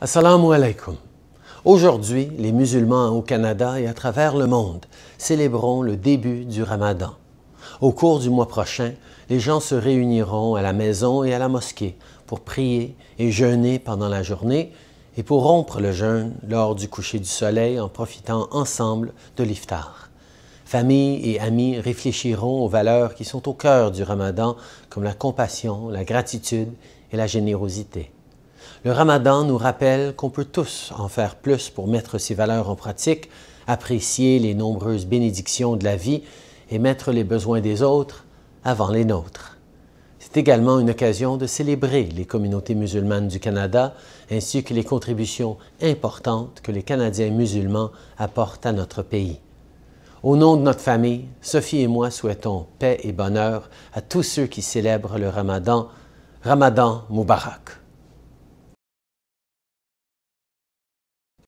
Assalamu alaikum. Aujourd'hui, les musulmans au Canada et à travers le monde célébreront le début du ramadan. Au cours du mois prochain, les gens se réuniront à la maison et à la mosquée pour prier et jeûner pendant la journée et pour rompre le jeûne lors du coucher du soleil en profitant ensemble de l'iftar. Familles et amis réfléchiront aux valeurs qui sont au cœur du ramadan comme la compassion, la gratitude et la générosité. Le ramadan nous rappelle qu'on peut tous en faire plus pour mettre ses valeurs en pratique, apprécier les nombreuses bénédictions de la vie et mettre les besoins des autres avant les nôtres. C'est également une occasion de célébrer les communautés musulmanes du Canada ainsi que les contributions importantes que les Canadiens musulmans apportent à notre pays. Au nom de notre famille, Sophie et moi souhaitons paix et bonheur à tous ceux qui célèbrent le Ramadan. Ramadan Moubarak.